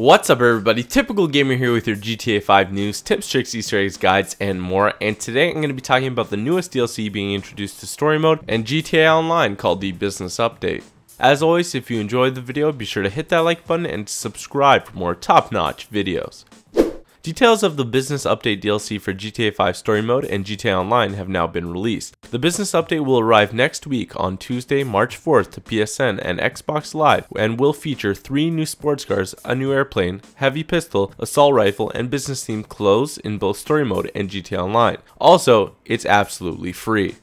What's up everybody, Typical Gamer here with your GTA 5 news, tips, tricks, easter eggs, guides, and more, and today I'm going to be talking about the newest DLC being introduced to story mode and GTA Online called the Business Update. As always, if you enjoyed the video, be sure to hit that like button and subscribe for more top-notch videos. Details of the Business Update DLC for GTA 5 Story Mode and GTA Online have now been released. The Business Update will arrive next week on Tuesday, March 4th to PSN and Xbox Live and will feature three new sports cars, a new airplane, heavy pistol, assault rifle, and business themed clothes in both Story Mode and GTA Online. Also, it's absolutely free.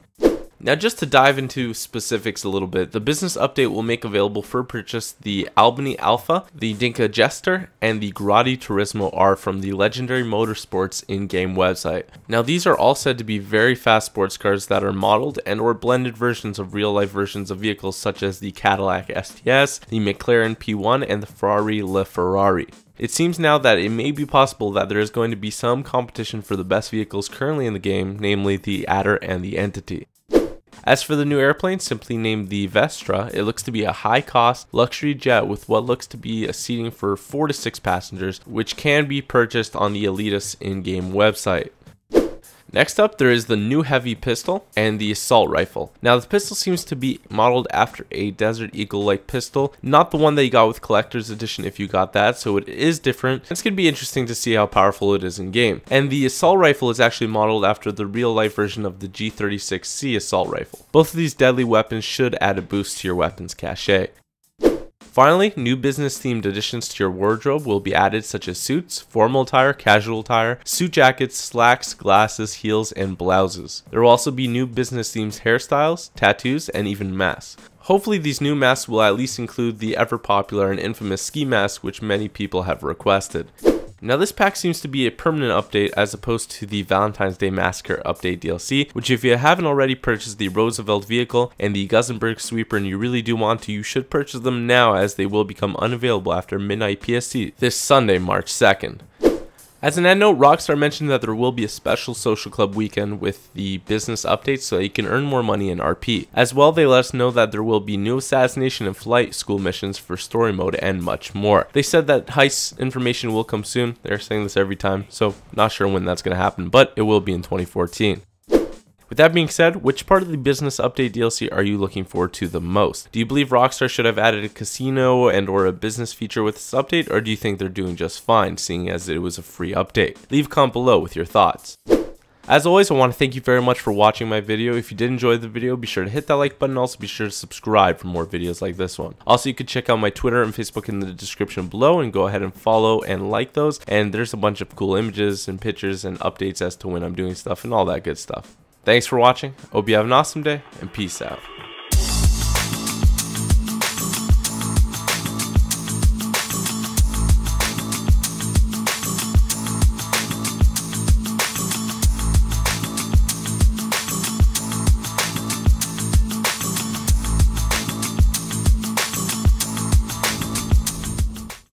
Now, just to dive into specifics a little bit, the business update will make available for purchase the Albany Alpha, the Dinka Jester, and the Grotti Turismo R from the Legendary Motorsports in-game website. Now, these are all said to be very fast sports cars that are modeled and or blended versions of real-life versions of vehicles such as the Cadillac STS, the McLaren P1, and the Ferrari LaFerrari. It seems now that it may be possible that there is going to be some competition for the best vehicles currently in the game, namely the Adder and the Entity. As for the new airplane, simply named the Vestra, it looks to be a high-cost luxury jet with what looks to be a seating for 4 to 6 passengers, which can be purchased on the Elitas in-game website. Next up, there is the new heavy pistol and the assault rifle. Now, the pistol seems to be modeled after a Desert Eagle-like pistol, not the one that you got with Collector's Edition if you got that, so it is different. It's going to be interesting to see how powerful it is in-game. And the assault rifle is actually modeled after the real-life version of the G36C assault rifle. Both of these deadly weapons should add a boost to your weapons cachet. Finally, new business themed additions to your wardrobe will be added such as suits, formal attire, casual attire, suit jackets, slacks, glasses, heels, and blouses. There will also be new business themed hairstyles, tattoos, and even masks. Hopefully these new masks will at least include the ever popular and infamous ski mask which many people have requested. Now this pack seems to be a permanent update as opposed to the Valentine's Day Massacre update DLC, which if you haven't already purchased the Roosevelt vehicle and the Guzenberg sweeper and you really do want to, you should purchase them now as they will become unavailable after midnight PST this Sunday, March 2nd. As an end note, Rockstar mentioned that there will be a special social club weekend with the business updates so that you can earn more money in RP. As well, they let us know that there will be new assassination and flight school missions for story mode and much more. They said that heist information will come soon. They're saying this every time, so not sure when that's going to happen, but it will be in 2014. With that being said, which part of the business update DLC are you looking forward to the most? Do you believe Rockstar should have added a casino and or a business feature with this update, or do you think they're doing just fine, seeing as it was a free update? Leave a comment below with your thoughts. As always, I want to thank you very much for watching my video. If you did enjoy the video, be sure to hit that like button. Also, be sure to subscribe for more videos like this one. Also, you can check out my Twitter and Facebook in the description below and go ahead and follow and like those. And there's a bunch of cool images and pictures and updates as to when I'm doing stuff and all that good stuff. Thanks for watching, hope you have an awesome day, and peace out.